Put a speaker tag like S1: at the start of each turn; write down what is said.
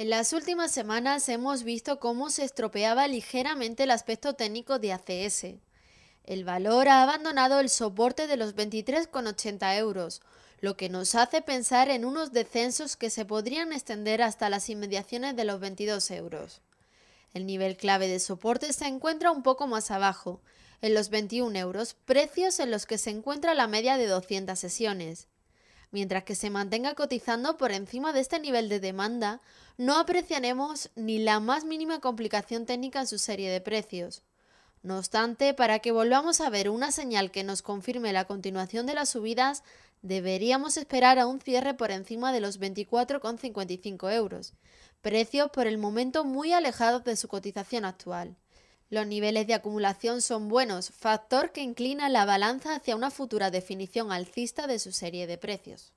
S1: En las últimas semanas hemos visto cómo se estropeaba ligeramente el aspecto técnico de ACS. El valor ha abandonado el soporte de los 23,80 euros, lo que nos hace pensar en unos descensos que se podrían extender hasta las inmediaciones de los 22 euros. El nivel clave de soporte se encuentra un poco más abajo, en los 21 euros, precios en los que se encuentra la media de 200 sesiones. Mientras que se mantenga cotizando por encima de este nivel de demanda, no apreciaremos ni la más mínima complicación técnica en su serie de precios. No obstante, para que volvamos a ver una señal que nos confirme la continuación de las subidas, deberíamos esperar a un cierre por encima de los 24,55 euros, precios por el momento muy alejados de su cotización actual. Los niveles de acumulación son buenos, factor que inclina la balanza hacia una futura definición alcista de su
S2: serie de precios.